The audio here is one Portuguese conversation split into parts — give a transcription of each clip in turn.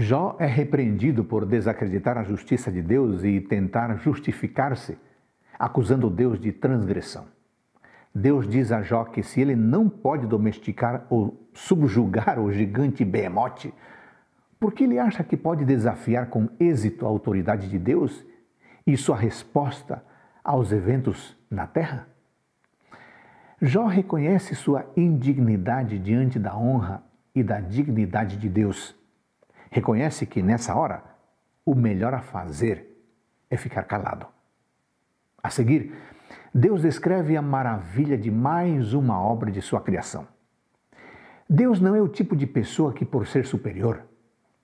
Jó é repreendido por desacreditar a justiça de Deus e tentar justificar-se, acusando Deus de transgressão. Deus diz a Jó que se ele não pode domesticar ou subjugar o gigante Behemote, porque ele acha que pode desafiar com êxito a autoridade de Deus e sua resposta aos eventos na terra? Jó reconhece sua indignidade diante da honra e da dignidade de Deus Reconhece que nessa hora, o melhor a fazer é ficar calado. A seguir, Deus descreve a maravilha de mais uma obra de sua criação. Deus não é o tipo de pessoa que, por ser superior,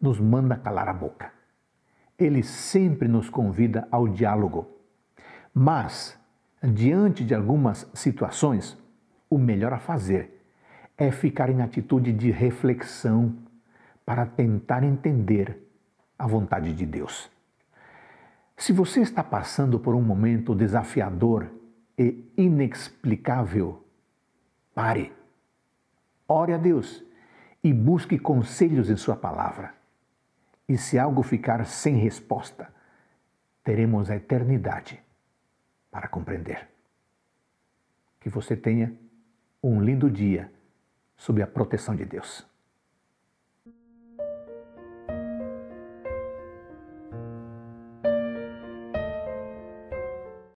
nos manda calar a boca. Ele sempre nos convida ao diálogo. Mas, diante de algumas situações, o melhor a fazer é ficar em atitude de reflexão para tentar entender a vontade de Deus. Se você está passando por um momento desafiador e inexplicável, pare, ore a Deus e busque conselhos em Sua palavra. E se algo ficar sem resposta, teremos a eternidade para compreender. Que você tenha um lindo dia sob a proteção de Deus.